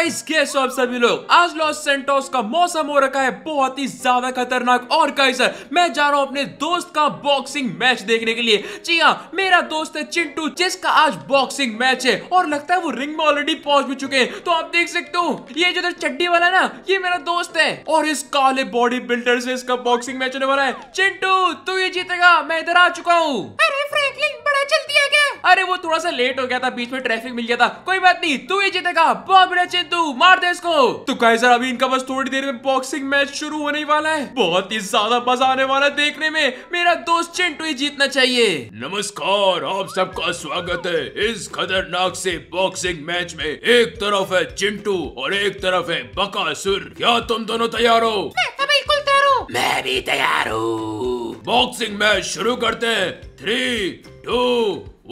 Guys कैसे हो आप सभी लोग आज लॉस सेंटोस का मौसम हो रखा है बहुत ही ज्यादा खतरनाक और गाइस मैं जा रहा हूं अपने दोस्त का बॉक्सिंग मैच देखने के लिए जी हां मेरा दोस्त है चिंटू जिसका आज बॉक्सिंग मैच है और लगता है वो रिंग में ऑलरेडी पहुंच भी चुके हैं तो आप देख सकते हो ये जो तो चड्डी वाला ना ये मेरा दोस्त है और इस काले बॉडी बिल्डर से इसका बॉक्सिंग मैच होने वाला है चिंटू तू ये जीतेगा मैं इधर आ चुका हूँ अरे फ्रैंकलिन बड़ा जल्दी आ गया अरे वो थोड़ा सा लेट हो गया था बीच में ट्रैफिक मिल गया था कोई बात नहीं तू ही जीतेगा बहुत बढ़िया चिंतू मार दे इसको तो कहे सर अभी इनका बस थोड़ी देर में बॉक्सिंग मैच शुरू होने वाला है बहुत ही ज्यादा मजा आने वाला है देखने में मेरा दोस्त चिंटू ही जीतना चाहिए नमस्कार आप सबका स्वागत है इस खतरनाक से बॉक्सिंग मैच में एक तरफ है चिंटू और एक तरफ है बकासुर क्या तुम दोनों तैयार हो मैं तो बिल्कुल तैयार हूँ मैं भी तैयार हूँ बॉक्सिंग मैच शुरू करते हैं थ्री टू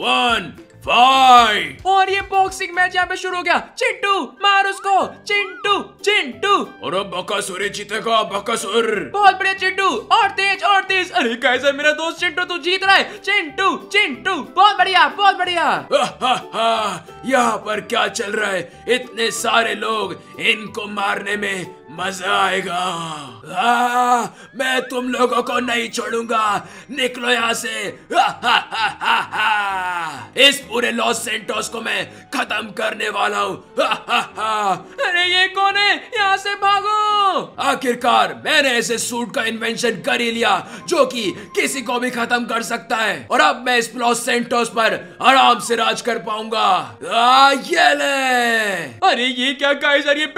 वन फाइव और ये बॉक्सिंग मैच यहाँ पे शुरू हो गया चिंटू मार उसको चिंटू चिंटू और अब बकासुर जीतेगा बकासुर बहुत बढ़िया चिंटू और तेज और तेज अरे कैसे मेरा दोस्त चिंटू तू जीत रहा है चिंटू चिंटू बहुत बढ़िया बहुत बढ़िया यहाँ पर क्या चल रहा है इतने सारे लोग इनको मारने में मजा आएगा आ, हाँ, मैं तुम लोगों को नहीं छोड़ूंगा निकलो यहाँ से हाँ, हाँ, इस पूरे लॉस सेंटोस को मैं खत्म करने वाला हूँ अरे ये कौन है यहाँ से भागो आखिरकार मैंने ऐसे सूट का इन्वेंशन कर ही लिया जो कि किसी को भी खत्म कर सकता है और अब मैं इस लॉस सेंटोस पर आराम से राज कर पाऊंगा ये ले अरे ये क्या कहा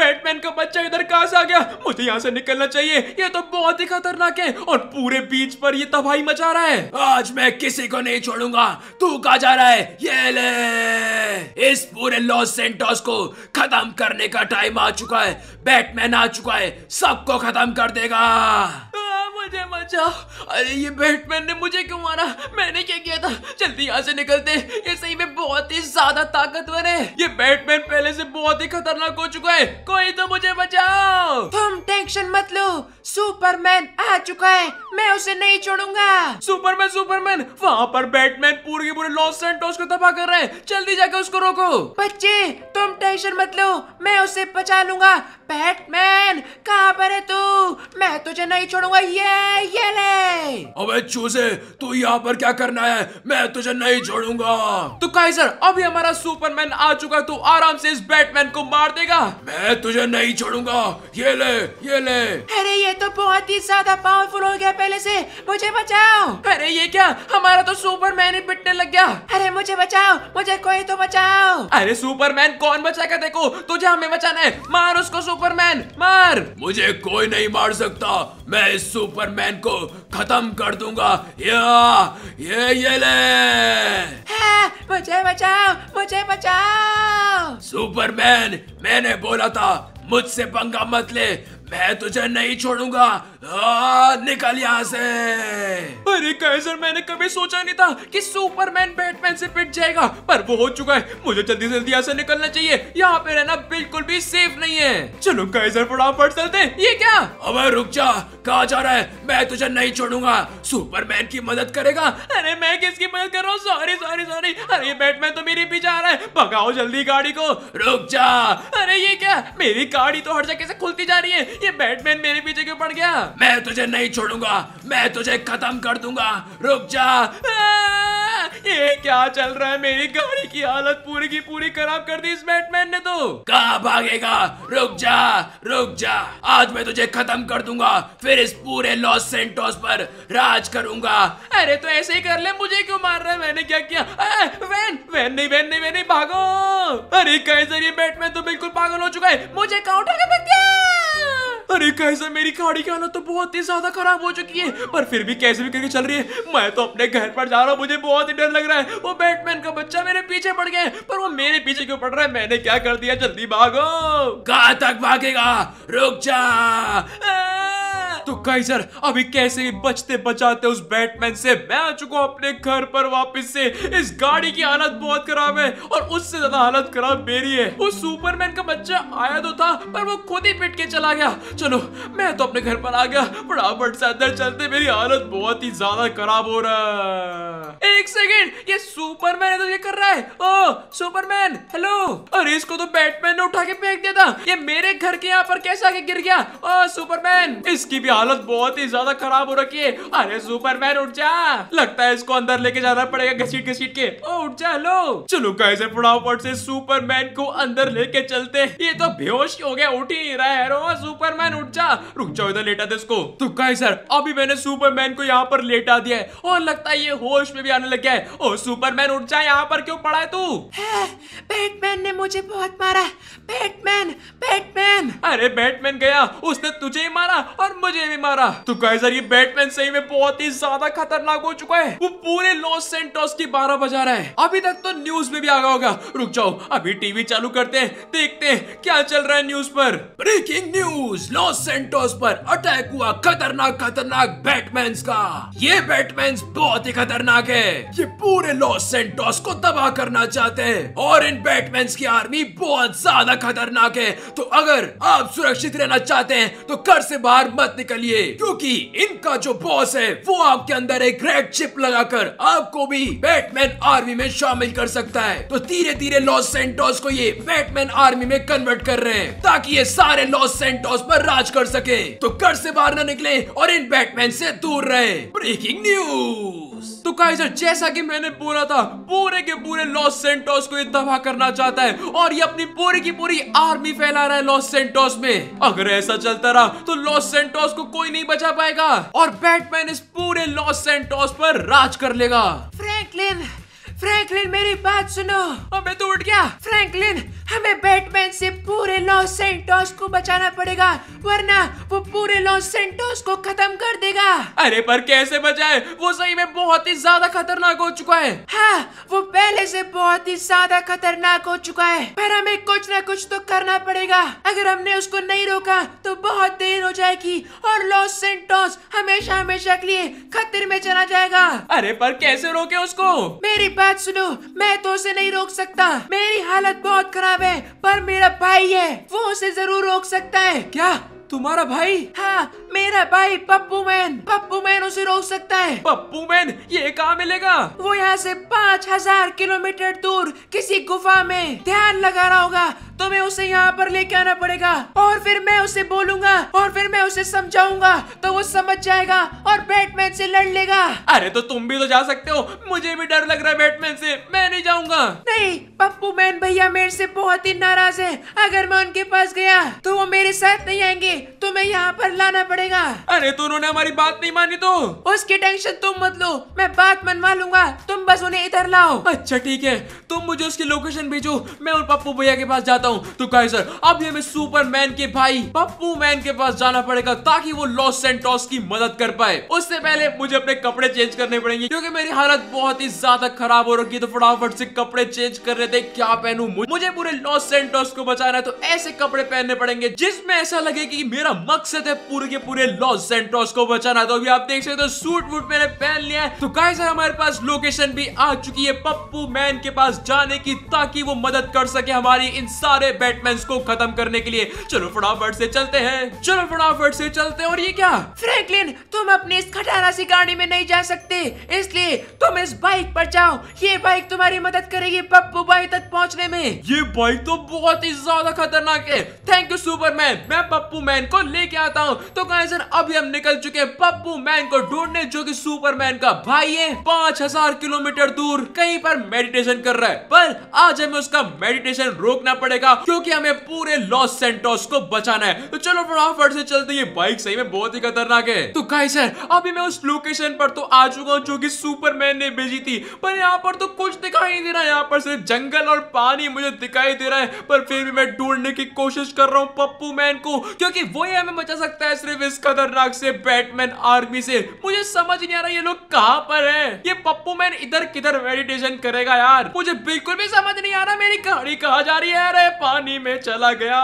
बैटमैन का बच्चा इधर कहा आ गया मुझे यहाँ से निकलना चाहिए ये तो बहुत ही खतरनाक है और पूरे बीच पर ये तबाही मचा रहा है आज मैं किसी को नहीं छोड़ूंगा तू कहा जा रहा है ये ले इस पूरे लॉस सेंटोस को खत्म करने का टाइम आ चुका है बैटमैन आ चुका है सबको खत्म कर देगा मुझे मचा अरे ये बैटमैन ने मुझे क्यों मारा मैंने क्या किया था जल्दी यहाँ से निकलते ये सही में बहुत ही ज्यादा ताकतवर है ये बैटमैन पहले से बहुत ही खतरनाक हो चुका है कोई तो मुझे बचाओ तुम टेंशन मत लो सुपरमैन आ चुका है मैं उसे नहीं छोड़ूंगा सुपरमैन सुपरमैन वहाँ पर बैटमैन पूरी पूरे लॉस सेंटोस को तबाह कर रहे हैं जल्दी जाकर उसको रोको बच्चे तुम टेंशन मत लो मैं उसे बचा लूंगा बैटमैन कहाँ पर है तू मैं तुझे नहीं छोड़ूंगा ये ये ले अबे चूसे तू यहाँ पर क्या करना है मैं तुझे नहीं छोड़ूंगा तो काइजर अभी हमारा सुपरमैन आ चुका तू आराम से इस बैटमैन को मार देगा मैं तुझे नहीं छोड़ूंगा ये ले ये ले अरे ये तो बहुत ही ज्यादा पावरफुल हो गया पहले से मुझे बचाओ अरे ये क्या हमारा तो सुपरमैन ही पिटने लग गया अरे मुझे बचाओ मुझे कोई तो बचाओ अरे सुपरमैन कौन बचाएगा देखो तुझे हमें बचाना है मार उसको सुपर सुपरमैन मार मुझे कोई नहीं मार सकता मैं इस सुपरमैन को खत्म कर दूंगा या ये ये ले मुझे बचाओ मुझे बचाओ सुपरमैन मैंने बोला था मुझसे पंगा मत ले मैं तुझे नहीं छोड़ूंगा निकल यहाँ से अरे कैसर मैंने कभी सोचा नहीं था कि सुपरमैन बैटमैन से पिट जाएगा पर वो हो चुका है मुझे जल्दी जल्दी यहाँ से निकलना चाहिए यहाँ पे रहना बिल्कुल भी सेफ नहीं है चलो कैसर फटाफट चलते ये क्या अब रुक जा कहा जा रहा है मैं तुझे नहीं छोड़ूंगा सुपरमैन की मदद करेगा अरे मैं किसकी मदद कर रहा हूँ सॉरी सॉरी सॉरी अरे बैटमैन तो मेरे पीछे आ रहा है पकाओ जल्दी गाड़ी को रुक जा अरे ये क्या मेरी गाड़ी तो हर जगह से खुलती जा रही है ये बैटमैन मेरे पीछे क्यों पड़ गया मैं तुझे नहीं छोड़ूंगा मैं तुझे खत्म कर दूंगा रुक जा ये क्या चल रहा है मेरी गाड़ी की हालत पूरी की पूरी खराब कर दी इस बैटमैन ने तो कहा भागेगा रुक जा रुक जा आज मैं तुझे खत्म कर दूंगा फिर इस पूरे लॉस सेंटोस पर राज करूंगा अरे तो ऐसे ही कर ले मुझे क्यों मार रहा है मैंने क्या किया वैन वैन नहीं वैन नहीं वैन नहीं भागो अरे कैसे ये बैटमैन तो बिल्कुल पागल हो चुका है मुझे काउंटर कर दिया अरे कैसे मेरी गाड़ी की हालत तो बहुत ही ज्यादा खराब हो चुकी है पर फिर भी कैसे भी करके चल रही है मैं तो अपने घर पर जा रहा हूँ मुझे बहुत ही डर लग रहा है वो बैटमैन का बच्चा मेरे पीछे पड़ गया पर वो मेरे पीछे क्यों पड़ रहा है मैंने क्या कर दिया जल्दी भागो कहा तक भागेगा रुक जा तो कैसर अभी कैसे बचते बचाते उस बैटमैन से मैं आ चुका हूँ अपने घर पर वापस से इस गाड़ी की हालत बहुत खराब है और उससे ज्यादा हालत खराब मेरी है वो सुपरमैन का बच्चा आया तो था पर वो खुद ही पिट के चला गया चलो मैं तो अपने घर पर आ गया फटाफट से अंदर चलते मेरी हालत बहुत ही ज्यादा खराब हो रहा है एक सेकेंड ये सुपरमैन तो ये कर रहा है ओ सुपरमैन हेलो अरे इसको तो बैटमैन ने उठा के फेंक दिया था ये मेरे घर के यहाँ पर कैसे आके गिर गया ओ सुपरमैन इसकी हालत बहुत ही ज्यादा खराब हो रखी है अरे सुपरमैन उठ जा लगता है इसको अंदर लेके जाना पड़ेगा घसीट घसीट के ओ उठ जा लो चलो कैसे फटाफट से सुपरमैन को अंदर लेके चलते ये तो बेहोश हो गया उठ ही रहा है सुपरमैन उठ जा रुक जाओ इधर लेटा दे इसको तो कहे सर अभी मैंने सुपरमैन को यहाँ पर लेटा दिया है और लगता है ये होश में भी आने लग गया है ओ सुपरमैन उठ जा यहाँ पर क्यों पड़ा है तू बैटमैन हाँ, ने मुझे बहुत मारा बैटमैन बैटमैन अरे बैटमैन गया उसने तुझे ही मारा और मुझे ने भी मारा तो गाइस यार ये बैटमैन सही में बहुत ही ज्यादा खतरनाक हो चुका है वो पूरे लॉस सेंटोस की बारह बजा रहा है अभी तक तो न्यूज में भी आगा होगा रुक जाओ अभी टीवी चालू करते हैं देखते हैं क्या चल रहा है न्यूज पर ब्रेकिंग न्यूज लॉस सेंटोस पर अटैक हुआ खतरनाक खतरनाक बैटमैन का ये बैटमैन बहुत ही खतरनाक है ये पूरे लॉस सेंटोस को तबाह करना चाहते हैं और इन बैटमैन की आर्मी बहुत ज्यादा खतरनाक है तो अगर आप सुरक्षित रहना चाहते हैं तो घर से बाहर मत निकल निकलिए क्योंकि इनका जो बॉस है वो आपके अंदर एक रेड चिप लगाकर आपको भी बैटमैन आर्मी में शामिल कर सकता है तो धीरे धीरे लॉस सेंटोस को ये बैटमैन आर्मी में कन्वर्ट कर रहे हैं ताकि ये सारे लॉस सेंटोस पर राज कर सके तो घर से बाहर निकले और इन बैटमैन से दूर रहे ब्रेकिंग न्यूज सेंटोस तो काइजर जैसा कि मैंने बोला था पूरे के पूरे लॉस सेंटोस को तबाह करना चाहता है और ये अपनी पूरी की पूरी आर्मी फैला रहा है लॉस सेंटोस में अगर ऐसा चलता रहा तो लॉस सेंटोस को कोई नहीं बचा पाएगा और बैटमैन इस पूरे लॉस सेंटोस पर राज कर लेगा फ्रैंकलिन फ्रैंकलिन मेरी बात सुनो मैं तो उठ गया फ्रैंकलिन हमें बैटमैन से पूरे लॉस सेंटोस को बचाना पड़ेगा वरना वो पूरे लॉस सेंटोस को खत्म कर देगा अरे पर कैसे बचाए वो सही में बहुत ही ज्यादा खतरनाक हो चुका है हाँ वो पहले से बहुत ही ज्यादा खतरनाक हो चुका है पर हमें कुछ ना कुछ तो करना पड़ेगा अगर हमने उसको नहीं रोका तो बहुत देर हो जाएगी और लॉस सेंटोस हमेशा हमेशा के लिए खतरे में चला जाएगा अरे पर कैसे रोके उसको मेरी बात बात सुनो मैं तो उसे नहीं रोक सकता मेरी हालत बहुत खराब है पर मेरा भाई है वो उसे जरूर रोक सकता है क्या तुम्हारा भाई हाँ मेरा भाई पप्पू मैन पप्पू मैन उसे रोक सकता है पप्पू मैन ये कहाँ मिलेगा वो यहाँ से पाँच हजार किलोमीटर दूर किसी गुफा में ध्यान लगा रहा होगा तो मैं उसे यहाँ पर लेके आना पड़ेगा और फिर मैं उसे बोलूंगा और फिर मैं उसे समझाऊंगा तो वो समझ जाएगा और बैटमैन से लड़ लेगा अरे तो तुम भी तो जा सकते हो मुझे भी डर लग रहा है बैटमैन से मैं नहीं जाऊंगा नहीं पप्पू मैन भैया मेरे से बहुत ही नाराज है अगर मैं उनके पास गया तो वो मेरे साथ नहीं आएंगे तुम्हें तो यहाँ पर लाना पड़ेगा अरे तो उन्होंने हमारी बात नहीं मानी तो उसकी टेंशन तुम मत लो मैं बात मनवा लूंगा तुम बस उन्हें इधर लाओ अच्छा ठीक है तुम मुझे उसकी लोकेशन भेजो मैं उन पप्पू भैया के पास जाता हूँ हूँ तो कहे सर अब ये हमें सुपरमैन के भाई पप्पू मैन के पास जाना पड़ेगा ताकि वो लॉस सेंटोस की मदद कर पाए उससे पहले मुझे अपने कपड़े चेंज करने पड़ेंगे क्योंकि मेरी हालत बहुत ही ज्यादा खराब हो रखी है तो फटाफट से कपड़े चेंज कर रहे थे क्या पहनू मुझे पूरे लॉस सेंटोस को बचाना है तो ऐसे कपड़े पहनने पड़ेंगे जिसमें ऐसा लगे की मेरा मकसद है पूरे के पूरे लॉस सेंटोस को बचाना तो अभी आप देख सकते हो सूट वूट मैंने पहन लिया है तो सर हमारे पास लोकेशन भी आ चुकी है पप्पू मैन के पास जाने की ताकि वो मदद कर सके हमारी इन सारी सारे बैटमैन को खत्म करने के लिए चलो फटाफट से चलते हैं चलो फटाफट से चलते हैं और ये क्या फ्रैंकलिन तुम अपने इस खटारा सी गाड़ी में नहीं जा सकते इसलिए तुम इस बाइक पर जाओ ये बाइक तुम्हारी मदद करेगी पप्पू भाई तक पहुँचने में ये बाइक तो बहुत ही ज्यादा खतरनाक है थैंक यू सुपरमैन मैं पप्पू मैन को लेके आता हूँ तो सर अभी हम निकल चुके हैं पप्पू मैन को ढूंढने जो कि सुपरमैन का भाई है पांच हजार किलोमीटर दूर कहीं पर मेडिटेशन कर रहा है पर आज हमें उसका मेडिटेशन रोकना पड़ेगा पड़ेगा क्योंकि हमें पूरे लॉस सेंटोस को बचाना है तो चलो फटाफट से चलते ये बाइक सही में बहुत ही खतरनाक है तो गाइस सर अभी मैं उस लोकेशन पर तो आ चुका हूँ जो की सुपरमैन ने भेजी थी पर यहाँ पर तो कुछ दिखाई नहीं दे रहा है यहाँ पर सिर्फ जंगल और पानी मुझे दिखाई दे रहा है पर फिर भी मैं ढूंढने की कोशिश कर रहा हूँ पप्पू मैन को क्योंकि वो ही हमें बचा सकता है सिर्फ इस खतरनाक से बैटमैन आर्मी से मुझे समझ नहीं आ रहा ये लोग कहाँ पर है ये पप्पू मैन इधर किधर मेडिटेशन करेगा यार मुझे बिल्कुल भी समझ नहीं आ रहा मेरी कहानी कहा जा रही है अरे पानी में चला गया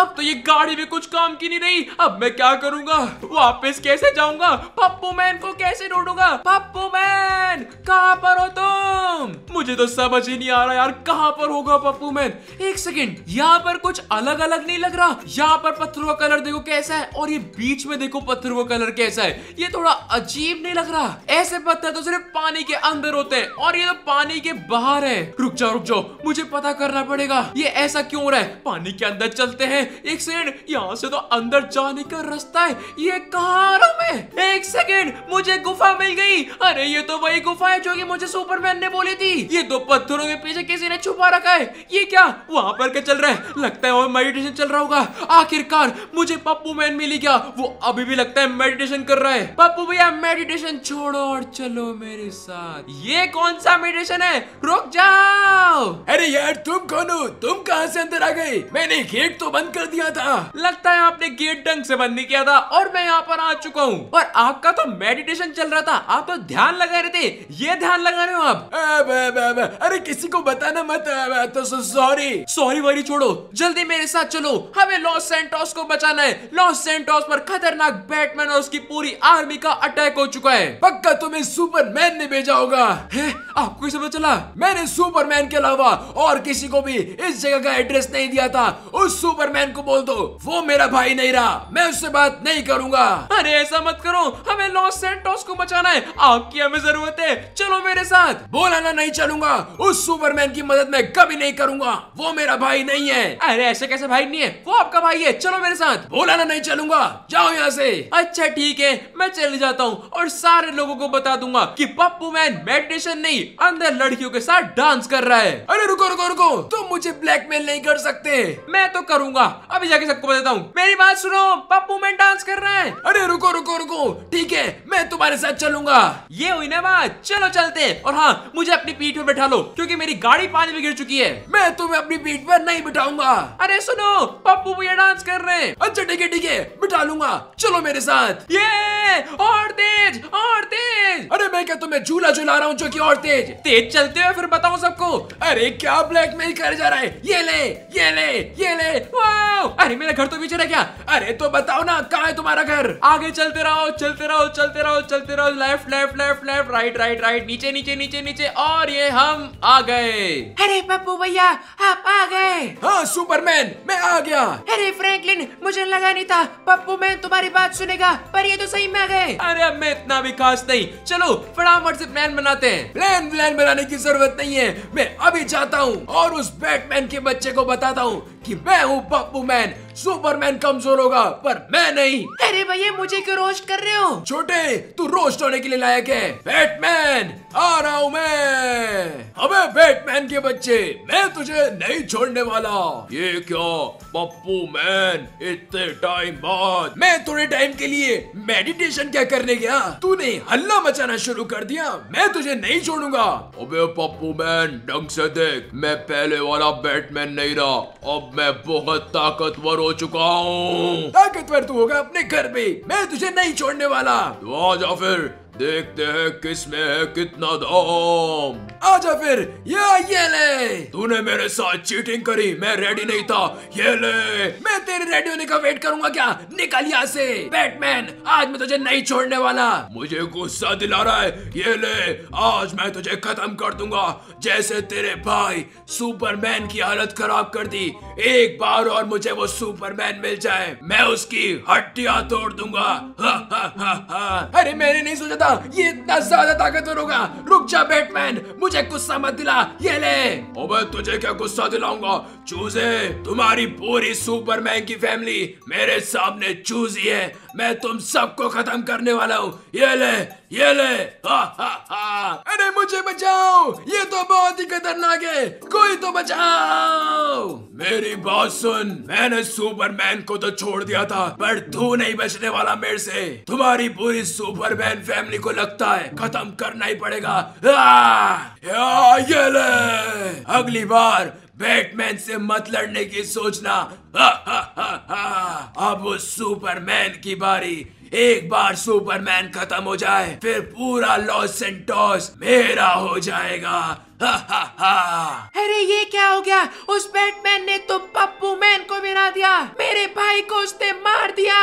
अब तो ये गाड़ी भी कुछ काम की नहीं रही अब मैं क्या करूंगा वापस कैसे जाऊंगा पप्पू मैन को कैसे ढूंढूंगा पप्पू मैन कहाँ पर हो तुम मुझे तो समझ ही नहीं आ रहा यार कहाँ पर होगा पप्पू मैन एक सेकेंड यहाँ पर कुछ अलग अलग नहीं लग रहा यहाँ पर पत्थरों का कलर देखो कैसा है और ये बीच में देखो पत्थरों का कलर कैसा है ये थोड़ा अजीब नहीं लग रहा ऐसे पत्थर तो सिर्फ पानी के अंदर होते हैं और ये तो पानी के बाहर है रुक जाओ रुक जाओ मुझे पता करना पड़ेगा ये ऐसा ऐसा क्यों हो रहा है पानी के अंदर चलते हैं एक सेकंड यहाँ से तो अंदर जाने का रास्ता है ये कहा एक सेकंड मुझे गुफा मिल गई अरे ये तो वही गुफा है जो कि मुझे सुपरमैन ने बोली थी ये दो पत्थरों के पीछे किसी ने छुपा रखा है ये क्या वहाँ पर क्या चल रहा है लगता है और मेडिटेशन चल रहा होगा आखिरकार मुझे पप्पू मैन मिली क्या वो अभी भी लगता है मेडिटेशन कर रहा है पप्पू भैया मेडिटेशन छोड़ो और चलो मेरे साथ ये कौन सा मेडिटेशन है रुक जाओ अरे यार तुम कौन हो तुम कहा से अंदर आ गए मैंने गेट तो बंद कर दिया था लगता है आपने गेट ढंग से बंद नहीं किया था और मैं यहाँ पर आ चुका हूँ और आपका तो मेडिटेशन चल रहा था आप तो ध्यान लगा रहे थे ये ध्यान लगा रहे हो आप अरे किसी को बताना मत तो सॉरी सॉरी वरी छोड़ो जल्दी मेरे साथ चलो हमें लॉस सेंटोस को बचाना है लॉस सेंटोस पर खतरनाक बैटमैन और उसकी पूरी आर्मी का अटैक हो चुका है पक्का तुम्हें सुपरमैन ने भेजा होगा आपको चला मैंने सुपरमैन के अलावा और किसी को भी इस जगह का एड्रेस नहीं दिया था उस सुपरमैन को बोल दो वो मेरा भाई नहीं रहा मैं उससे बात नहीं करूंगा अरे ऐसा मत करो हमें लॉस सेंटोस को बचाना है आपकी हमें जरूरत है चलो मेरे साथ बोलाना नहीं चलूंगा उस सुपरमैन की मदद मैं कभी नहीं करूंगा वो मेरा भाई नहीं है अरे ऐसे कैसे भाई नहीं है वो आपका भाई है चलो मेरे साथ बोलाना नहीं चलूंगा जाओ यहाँ से अच्छा ठीक है मैं चले जाता हूँ और सारे लोगों को बता दूंगा कि पप्पू मैन मेडिटेशन नहीं अंदर लड़कियों के साथ डांस कर रहा है अरे रुको रुको रुको तुम मुझे ब्लैकमेल नहीं कर सकते मैं तो करूंगा अभी जाके सबको बताता हूँ मेरी बात सुनो पप्पू मैं डांस कर रहा है अरे रुको रुको रुको ठीक है मैं तुम्हारे साथ चलूंगा ये हुई ना बात चलो चलते और हाँ मुझे अपनी पीठ में बैठा लो क्योंकि मेरी गाड़ी पानी में गिर चुकी है मैं तुम्हें अपनी पीठ पर नहीं बिठाऊंगा अरे सुनो पप्पू भैया डांस कर रहे हैं अच्छा ठीक है ठीक है बिठा लूंगा चलो मेरे साथ ये और तेज और तेज अरे मैं क्या तुम्हें झूला झूला रहा हूँ जो की और तेज तेज चलते हो फिर बताऊँ सबको अरे क्या ब्लैकमेल कर जा रहा है ये ले ये ले ये ले अरे मेरा घर तो पीछे रह गया अरे तो बताओ ना कहा है तुम्हारा घर आगे चलते रहो चलते रहो चलते रहो चलते रहो left left left left right right right नीचे नीचे नीचे नीचे और ये हम आ गए अरे पप्पू भैया आप आ गए हाँ सुपरमैन मैं आ गया अरे फ्रैंकलिन मुझे लगा नहीं था पप्पू मैन तुम्हारी बात सुनेगा पर ये तो सही में आ गए अरे अब मैं इतना भी खास नहीं चलो फटाफट से प्लान बनाते हैं प्लान प्लान बनाने की जरूरत नहीं है मैं अभी जाता हूँ और उस बैटमैन के बच्चे को बताता हूं कि मैं हूँ पप्पू मैन सुपरमैन कमजोर होगा पर मैं नहीं अरे भैया मुझे क्यों रोस्ट कर रहे हो छोटे तू रोस्ट होने के लिए लायक है बैटमैन आ रहा हूँ मैं अबे बैटमैन के बच्चे मैं तुझे नहीं छोड़ने वाला ये क्या पप्पू मैन इतने टाइम बाद मैं थोड़े टाइम के लिए मेडिटेशन क्या करने गया तूने हल्ला मचाना शुरू कर दिया मैं तुझे नहीं छोड़ूंगा अबे पप्पू मैन ढंग से देख मैं पहले वाला बैटमैन नहीं रहा अब मैं बहुत ताकतवर हो चुका हूँ ताकतवर तू होगा अपने घर में मैं तुझे नहीं छोड़ने वाला तो आ जा फिर देखते हैं किसमें है कितना दम आजा फिर या ये ले तूने मेरे साथ चीटिंग करी मैं रेडी नहीं था ये ले मैं तेरे रेडी होने का वेट करूंगा क्या निकल यहाँ से बैटमैन आज मैं तुझे नहीं छोड़ने वाला मुझे गुस्सा दिला रहा है ये ले आज मैं तुझे खत्म कर दूंगा जैसे तेरे भाई सुपरमैन की हालत खराब कर दी एक बार और मुझे वो सुपरमैन मिल जाए मैं उसकी हड्डिया तोड़ दूंगा हा, हा, हा, हा। अरे मैंने नहीं सोचा था ये इतना ज्यादा ताकतवर होगा रुक जा बैटमैन मुझे गुस्सा मत दिला ये ले ओबे तुझे क्या गुस्सा दिलाऊंगा चूजे तुम्हारी पूरी सुपरमैन की फैमिली मेरे सामने चूजी है मैं तुम सबको खत्म करने वाला हूँ ये ले ये ले हा, हा, हा। अरे मुझे बचाओ ये तो बहुत ही खतरनाक है कोई तो बचाओ मेरी बात सुन मैंने सुपरमैन को तो छोड़ दिया था पर तू नहीं बचने वाला मेरे से तुम्हारी पूरी सुपरमैन फैमिली को लगता है खत्म करना ही पड़ेगा आ, या, ये ले अगली बार बैटमैन से मत लड़ने की सोचना हा, हा, हा, हा। अब उस सुपरमैन की बारी एक बार सुपरमैन खत्म हो जाए फिर पूरा लॉस एंड टॉस मेरा हो जाएगा हा हा अरे ये क्या हो गया उस बैटमैन ने तो पप्पू मैन को मिला दिया मेरे भाई को उसने मार दिया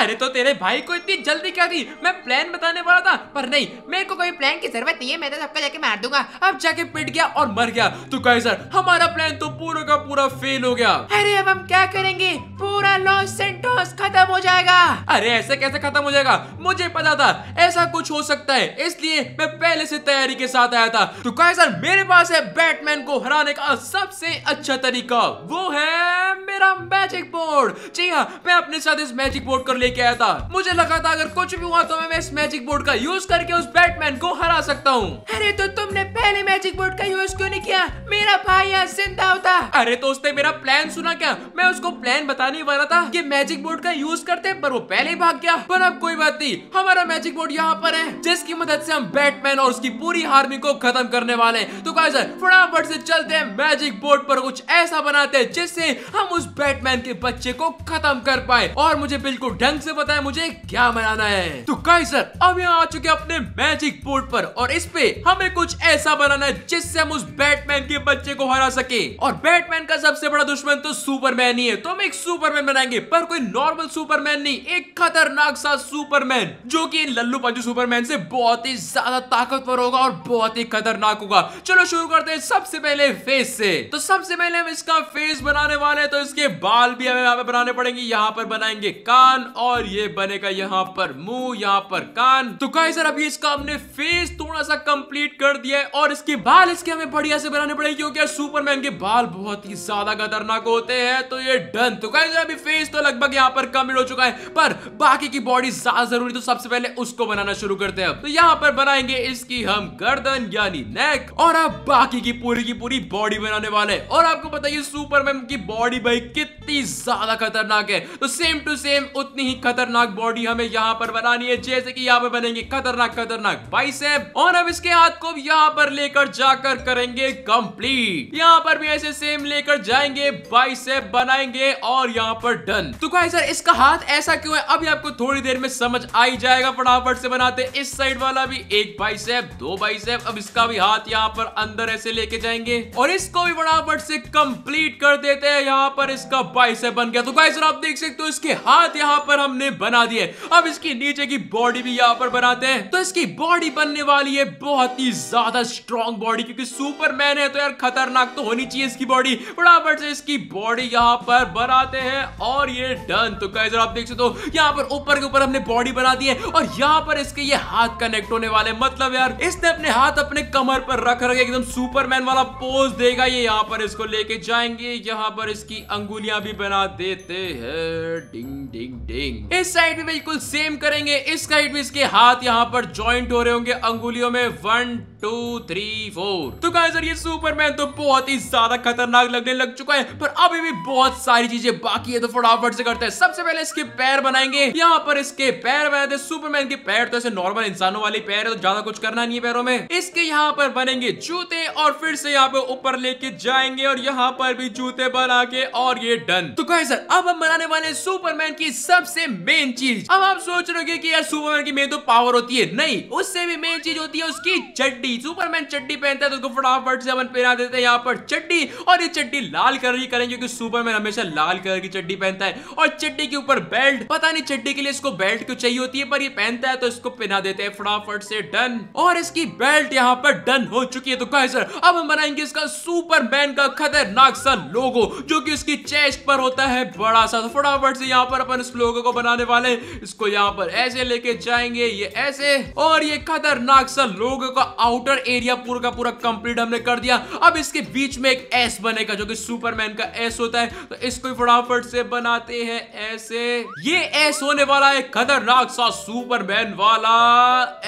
अरे तो तेरे भाई को इतनी जल्दी क्या थी मैं प्लान बताने वाला था पर नहीं मेरे को कोई प्लान की जरूरत नहीं है मैं तो सबका जाके मार दूंगा अब जाके पिट गया और मर गया तो कहे सर हमारा प्लान तो पूरा का पूरा फेल हो गया अरे अब हम क्या करेंगे पूरा लॉस सेंटोस खत्म हो जाएगा अरे ऐसे कैसे खत्म हो जाएगा मुझे पता था ऐसा कुछ हो सकता है इसलिए मैं पहले से तैयारी के साथ आया था तो कहे सर मेरे मेरे पास है बैटमैन को हराने का सबसे अच्छा तरीका वो है मेरा मैजिक बोर्ड जी हाँ मैं अपने साथ इस मैजिक बोर्ड कर लेके आया था मुझे लगा था अगर कुछ भी हुआ तो मैं इस मैजिक बोर्ड का यूज करके उस बैटमैन को हरा सकता हूँ अरे तो तुमने पहले मैजिक बोर्ड का यूज क्यों नहीं किया मेरा भाई यहाँ जिंदा होता अरे तो उसने मेरा प्लान सुना क्या मैं उसको प्लान बताने वाला था कि मैजिक बोर्ड का यूज करते पर वो पहले ही भाग गया पर अब कोई बात नहीं हमारा मैजिक बोर्ड यहाँ पर है जिसकी मदद से हम बैटमैन और उसकी पूरी आर्मी को खत्म करने वाले हैं तो गाइस फटाफट से चलते हैं मैजिक बोर्ड पर कुछ ऐसा बनाते हैं जिससे हम उस बैटमैन के बच्चे को खत्म कर पाए और मुझे बिल्कुल ढंग से पता है मुझे क्या बनाना है तो गाइस सर अब यहाँ आ चुके अपने मैजिक बोर्ड पर और इस पे हमें कुछ ऐसा बनाना है जिससे हम उस बैटमैन के बच्चे को हरा सके और बैटमैन का सबसे बड़ा दुश्मन तो सुपरमैन ही है तो हम एक सुपरमैन बनाएंगे पर कोई नॉर्मल सुपरमैन नहीं एक खतरनाक सा सुपरमैन जो कि लल्लू पंजू सुपरमैन से बहुत ही ज्यादा ताकतवर होगा और बहुत ही खतरनाक होगा चलो शुरू करते हैं सबसे पहले फेस से तो सबसे पहले हम इसका फेस बनाने वाले तो इसके बाल भी हमें यहाँ पे बनाने पड़ेंगे यहाँ पर बनाएंगे कान और ये बनेगा यहाँ पर मुंह यहाँ पर कान तो कहीं सर अभी इसका हमने फेस थोड़ा सा कंप्लीट कर दिया है और इसके बाल इसके हमें बढ़िया से बनाने पड़ेंगे क्योंकि सुपरमैन के बाल बहुत ही ज्यादा खतरनाक होते हैं तो ये डन तो कहीं अभी फेस तो लगभग यहाँ पर कम्प्लीट हो चुका है पर बाकी की बॉडी ज्यादा जरूरी तो सबसे पहले उसको बनाना शुरू करते हैं अब तो यहाँ पर बनाएंगे इसकी हम गर्दन यानी नेक और है बाकी की पूरी की पूरी बॉडी बनाने वाले और आपको बताइए सुपरमैन की बॉडी भाई कितनी ज्यादा खतरनाक है तो सेम टू सेम उतनी ही खतरनाक बॉडी हमें यहाँ पर बनानी है जैसे कि यहाँ पर बनेंगे खतरनाक खतरनाक बाइसेप और अब इसके हाथ को यहाँ पर लेकर जाकर करेंगे कंप्लीट यहाँ पर भी ऐसे सेम लेकर जाएंगे बाइसेप बनाएंगे और यहाँ पर डन तो कहा सर इसका हाथ ऐसा क्यों है अभी आपको थोड़ी देर में समझ आ ही जाएगा फटाफट से बनाते इस साइड वाला भी एक बाइसेप दो बाइसेप अब इसका भी हाथ यहाँ पर अंदर ऐसे लेके जाएंगे और इसको भी फटाफट से कंप्लीट कर देते हैं यहाँ पर इसका बाइसेप बन गया तो गाइस आप देख सकते हो इसके हाथ यहाँ पर हमने बना दिए अब इसकी नीचे की बॉडी भी यहाँ पर बनाते हैं तो इसकी बॉडी बनने वाली है बहुत ही ज्यादा स्ट्रॉन्ग बॉडी क्योंकि सुपरमैन है तो यार खतरनाक तो होनी चाहिए इसकी बॉडी फटाफट से इसकी बॉडी यहाँ पर बनाते हैं और ये डन तो गाइस आप देख सकते हो यहाँ पर ऊपर के ऊपर हमने बॉडी बना दी है और यहाँ पर इसके ये हाथ कनेक्ट होने वाले मतलब यार इसने अपने हाथ अपने कमर पर रख रखे एकदम सुपरमैन वाला पोज देगा ये यहाँ पर इसको लेके जाएंगे यहाँ पर इसकी अंगुलियां भी बना देते हैं डिंग डिंग डिंग इस साइड में बिल्कुल सेम करेंगे इस साइड में इसके हाथ यहाँ पर ज्वाइंट हो रहे होंगे अंगुलियों में वन टू थ्री फोर तो कहा सर ये सुपरमैन तो बहुत ही ज्यादा खतरनाक लगने लग चुका है पर अभी भी बहुत सारी चीजें बाकी है तो फटाफट से करते हैं सबसे पहले इसके पैर बनाएंगे यहाँ पर इसके पैर बनाते सुपरमैन के पैर तो ऐसे नॉर्मल इंसानों वाले पैर है तो ज्यादा कुछ करना नहीं है पैरों में इसके यहाँ पर बनेंगे जूते और फिर से यहाँ पे ऊपर लेके जाएंगे और यहाँ पर भी जूते बना के और ये डन तो कहे सर अब हम बनाने वाले सुपरमैन की सबसे मेन चीज अब आप सोच रहे की यार सुपरमैन की मेन तो पावर होती है नहीं उससे भी मेन चीज होती है उसकी चड्डी सुपरमैन चड्डी पहनता है तो फटाफट से अपन पहना देते हैं यहाँ पर चड्डी और ये चड्डी लाल कलर की करेंगे क्योंकि सुपरमैन हमेशा लाल कलर की चड्डी पहनता है और चड्डी के ऊपर बेल्ट पता नहीं चड्डी के लिए इसको बेल्ट क्यों चाहिए होती है पर ये पहनता है तो इसको पहना देते हैं फटाफट से डन और इसकी बेल्ट यहाँ पर डन हो चुकी है तो सर अब हम बनाएंगे इसका सुपर सुपरमैन का खतरनाक सा लोगो जो कि इसकी चेस्ट पर होता है बड़ा सा तो फटाफट से यहाँ पर अपन इस लोगो को बनाने वाले इसको यहाँ पर ऐसे लेके जाएंगे ये ऐसे और ये खतरनाक सा लोगो का आउटर एरिया पूरा का पूरा कंप्लीट हमने कर दिया अब इसके बीच में एक एस बनेगा जो कि सुपरमैन का एस होता है तो इसको फटाफट से बनाते हैं ऐसे ये एस होने वाला है खतरनाक सा सुपरमैन वाला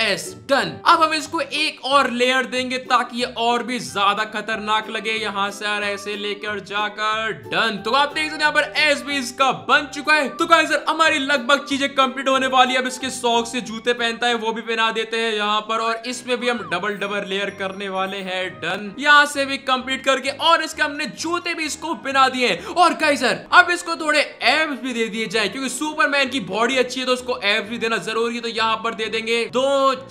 एस डन अब हम इसको एक और लेयर देंगे ताकि ये और भी ज्यादा खतरनाक लगे यहाँ से यार ऐसे लेकर जाकर डन तो आप देख सकते यहाँ पर एस बी इसका बन चुका है तो सर हमारी लगभग चीजें कंप्लीट होने वाली है अब इसके शौक से जूते पहनता है वो भी पहना देते हैं यहाँ पर और इसमें भी हम डबल डबल लेयर करने वाले है डन यहाँ से भी कंप्लीट करके और इसके हमने जूते भी इसको पहना दिए हैं और सर अब इसको थोड़े एब्स भी दे दिए जाए क्योंकि सुपरमैन की बॉडी अच्छी है तो उसको एब्स भी देना जरूरी है तो यहाँ पर दे देंगे दो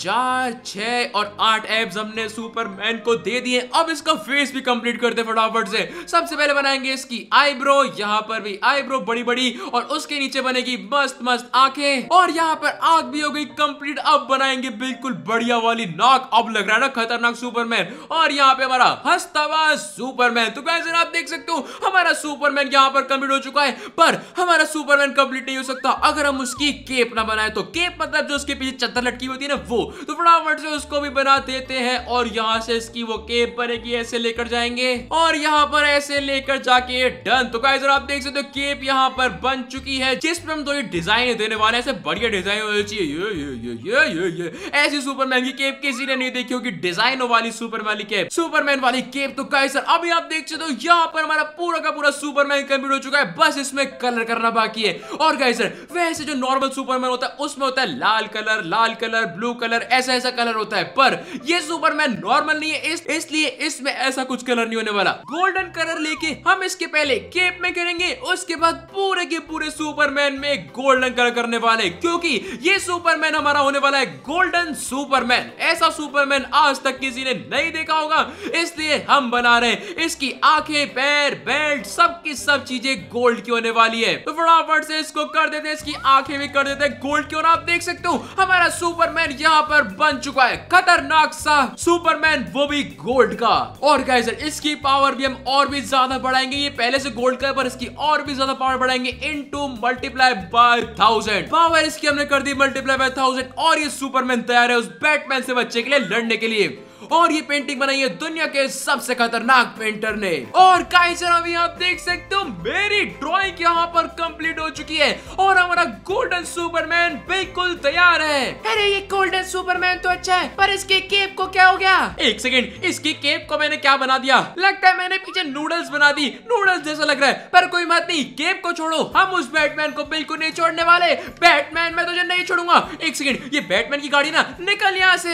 चार छ और आठ एब्स हमने सुपरमैन मैन को दे दिए अब इसका फेस भी कंप्लीट करते फटाफट से सबसे पहले बनाएंगे इसकी आईब्रो यहाँ पर भी आईब्रो बड़ी बड़ी और उसके नीचे बनेगी मस्त मस्त आंखें और यहाँ पर आग भी हो गई कंप्लीट अब बनाएंगे बिल्कुल बढ़िया वाली नाक अब लग रहा है ना खतरनाक सुपरमैन और यहाँ पे हमारा हस्तावा सुपरमैन तो कैसे आप देख सकते हो हमारा सुपरमैन यहाँ पर कंप्लीट हो चुका है पर हमारा सुपरमैन कंप्लीट नहीं हो सकता अगर हम उसकी केप ना बनाए तो केप मतलब जो उसके पीछे चद्दर लटकी होती है ना वो तो फटाफट से उसको भी बना देते हैं और यहाँ से जिस की वो केप बनेगी ऐसे लेकर जाएंगे और यहाँ पर ऐसे लेकर जाके डन तो गाइस आप देख सकते हो तो केप यहाँ पर बन चुकी है जिस पर हम दो डिजाइन देने वाले ऐसे बढ़िया डिजाइन होनी चाहिए ये ये ये ये ये ऐसी सुपरमैन की केप किसी ने नहीं देखी होगी डिजाइन वाली सुपर वाली केप सुपरमैन वाली केप तो गाइस और अभी आप देख सकते हो यहाँ पर हमारा पूरा का पूरा सुपरमैन कंप्लीट हो चुका है बस इसमें कलर करना बाकी है और गाइस वैसे जो नॉर्मल सुपरमैन होता है उसमें होता है लाल कलर लाल कलर ब्लू कलर ऐसा ऐसा कलर होता है पर ये सुपरमैन नॉर्मल नहीं है इस इसलिए इसमें ऐसा कुछ कलर नहीं होने वाला गोल्डन कलर लेके हम इसके पहले केप में करेंगे उसके बाद पूरे के पूरे सुपरमैन में गोल्डन कलर करने वाले क्योंकि ये सुपरमैन हमारा होने वाला है गोल्डन सुपरमैन ऐसा सुपरमैन आज तक किसी ने नहीं देखा होगा इसलिए हम बना रहे इसकी आंखें पैर बेल्ट सब की सब चीजें गोल्ड की होने वाली है तो फटाफट से इसको कर देते हैं इसकी आंखें भी कर देते हैं गोल्ड की और आप देख सकते हो हमारा सुपरमैन यहाँ पर बन चुका है खतरनाक सा सुपरमैन वो भी गोल्ड का और सर इसकी पावर भी हम और भी ज्यादा बढ़ाएंगे ये पहले से गोल्ड का पर इसकी और भी ज्यादा पावर बढ़ाएंगे into multiply by thousand power इसकी हमने कर दी मल्टीप्लाई बाय थाउजेंड और ये सुपरमैन तैयार है उस बैटमैन से बच्चे के लिए लड़ने के लिए और ये पेंटिंग बनाई है दुनिया के सबसे खतरनाक पेंटर ने और काइजर अभी आप देख सकते हो मेरी ड्राइंग यहाँ पर कंप्लीट हो चुकी है और हमारा गोल्डन सुपरमैन बिल्कुल तैयार है अरे ये गोल्डन सुपरमैन तो अच्छा है पर इसके केप को क्या हो गया एक सेकेंड इसकी केप को मैंने क्या बना दिया लगता है मैंने पीछे नूडल्स बना दी नूडल्स जैसा लग रहा है पर कोई बात नहीं केप को छोड़ो हम उस बैटमैन को बिल्कुल नहीं छोड़ने वाले बैटमैन मैं तुझे नहीं छोड़ूंगा एक सेकेंड ये बैटमैन की गाड़ी ना निकल यहाँ से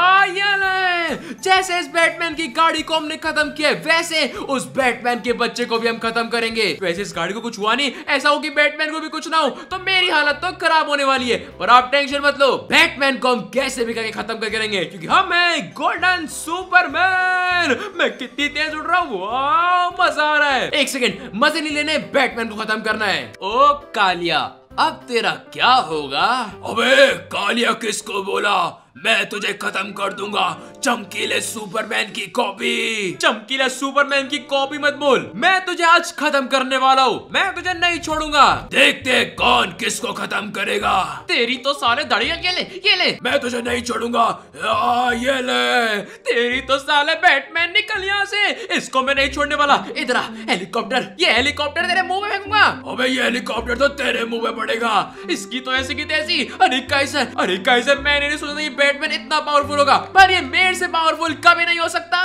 हाँ, हैं जैसे इस बैटमैन की गाड़ी को हमने खत्म किया वैसे उस बैटमैन के बच्चे को भी हम खत्म करेंगे वैसे इस गाड़ी को कुछ हुआ नहीं ऐसा हो कि बैटमैन को भी कुछ ना हो तो मेरी हालत तो खराब होने वाली है पर आप टेंशन मत लो बैटमैन को हम कैसे भी करके खत्म करके रहेंगे क्योंकि हम है गोल्डन सुपरमैन मैं कितनी तेज उड़ रहा हूँ मजा आ रहा है एक सेकेंड मजे नहीं लेने बैटमैन को खत्म करना है ओ कालिया अब तेरा क्या होगा अबे कालिया किसको बोला मैं तुझे खत्म कर दूंगा चमकीले सुपरमैन की कॉपी चमकीले सुपरमैन की कॉपी मत बोल मैं तुझे आज खत्म करने वाला हूँ मैं तुझे नहीं छोड़ूंगा देखते कौन किसको खत्म करेगा तेरी तो सारे धड़िया ये ले ये ले मैं तुझे नहीं छोड़ूंगा ये ले तेरी तो साले बैटमैन निकल यहाँ से इसको मैं नहीं छोड़ने वाला इधर हेलीकॉप्टर ये हेलीकॉप्टर तेरे मुंह में फेंकूंगा अबे ये हेलीकॉप्टर तो तेरे मुंह में पड़ेगा इसकी तो ऐसी की तैसी अरे कैसे अरे कैसे मैंने नहीं सोचा ये बैटमैन इतना पावरफुल होगा पर ये मेरे से पावरफुल कभी नहीं हो सकता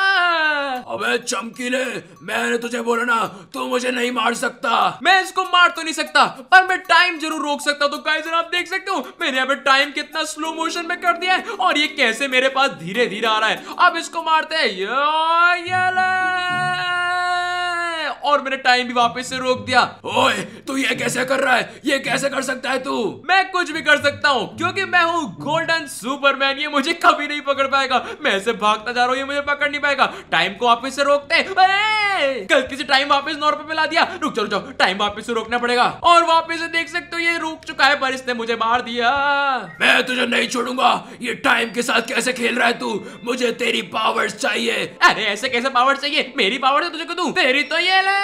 अबे चमकीले मैंने तुझे बोला ना तू मुझे नहीं मार सकता मैं इसको मार तो नहीं सकता पर मैं टाइम जरूर रोक सकता तो गाइस आप देख सकते हो मैंने अब टाइम कितना स्लो मोशन में कर दिया है और ये कैसे मेरे पास धीरे धीरे आ रहा है अब इसको मारते हैं और मैंने टाइम भी वापस से रोक दिया ओए तू ये कैसे कर रहा है ये कैसे कर सकता है तू मैं कुछ भी कर सकता हूँ क्योंकि मैं हूँ गोल्डन सुपरमैन ये मुझे कभी नहीं पकड़ पाएगा मैं ऐसे भागता जा रहा हूँ ये मुझे पकड़ नहीं पाएगा टाइम को वापिस से रोकते गलती से टाइम वापस नौ रुपए में ला दिया रुक चलो जाओ टाइम वापस से रोकना पड़ेगा और वापस से देख सकते हो ये रुक चुका है पर इसने मुझे मार दिया मैं तुझे नहीं छोड़ूंगा ये टाइम के साथ कैसे खेल रहा है तू मुझे तेरी पावर्स चाहिए अरे ऐसे कैसे पावर्स चाहिए मेरी पावर तो तुझे को दूं तेरी तो ये ले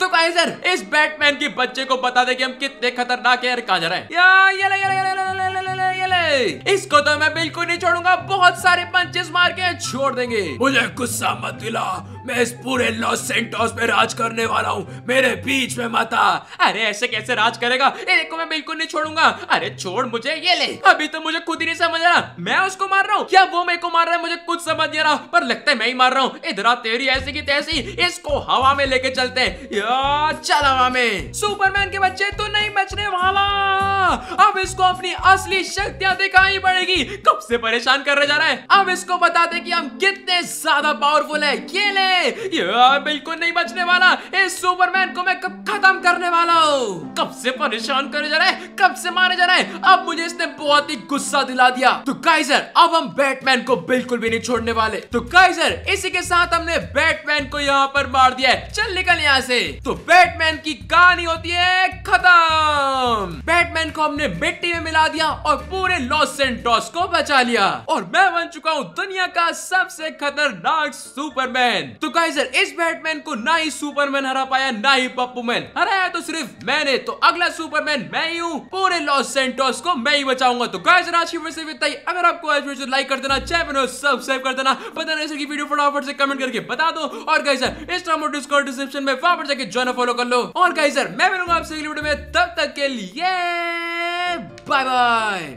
तो गाइस सर इस बैटमैन के बच्चे को बता दे कि हम कितने खतरनाक है यार कहा जा रहे हैं या ये ले ये ले ये ले ये ले ये ले इसको तो मैं बिल्कुल नहीं छोड़ूंगा बहुत सारे पंचेस मार के छोड़ देंगे मुझे गुस्सा मत दिला मैं इस पूरे लॉस सेंटोस पे राज करने वाला हूँ मेरे बीच में माता अरे ऐसे कैसे राज करेगा देखो मैं बिल्कुल नहीं छोड़ूंगा अरे छोड़ मुझे ये ले अभी तो मुझे खुद ही नहीं समझ रहा मैं उसको मार रहा हूँ क्या वो मेरे को मार रहा है मुझे कुछ समझ नहीं रहा पर लगता है मैं ही मार रहा हूँ इधर तेरी ऐसी की तैसी इसको हवा में लेके चलते हैं चल हवा में सुपरमैन के बच्चे तो नहीं बचने वाला अब इसको अपनी असली शक्तियाँ शक्ति कहाँ ही बढ़ेगी कब से परेशान कर रहे जा रहा है अब इसको बताते कि हम कितने ज्यादा पावरफुल है ये ले ये बिल्कुल नहीं बचने वाला इस सुपरमैन को मैं कब खत्म करने वाला हूँ कब से परेशान करे जा रहा है कब से मारे जा रहा है अब मुझे इसने बहुत ही गुस्सा दिला दिया तो काइजर अब हम बैटमैन को बिल्कुल भी नहीं छोड़ने वाले तो काइजर इसी के साथ हमने बैटमैन को यहाँ पर मार दिया है चल निकल यहाँ से तो बैटमैन की कहानी होती है खत्म बैटमैन को हमने मिट्टी में मिला दिया और पूरे लॉस सेंटोस को बचा लिया और मैं बन चुका हूँ दुनिया का सबसे खतरनाक सुपरमैन तो काइजर इस बैटमैन को ना ही सुपरमैन हरा पाया ना ही पप्पू मैन हराया तो सिर्फ मैंने तो अगला सुपरमैन मैं ही हूँ पूरे लॉस सेंटोस को मैं ही बचाऊंगा तो काइजर आज की वैसे भी अगर आपको लाइक कर देना चैनल सब्सक्राइब कर देना पता नहीं की वीडियो फटाफट से कमेंट करके बता दो और गाइजर इंस्टाग्राम और डिस्कॉर्ड डिस्क्रिप्शन में वहां जाके ज्वाइन फॉलो कर लो और कहीं सर मैं मिलूंगा आपसे अगली वीडियो में तब तक के लिए बाय बाय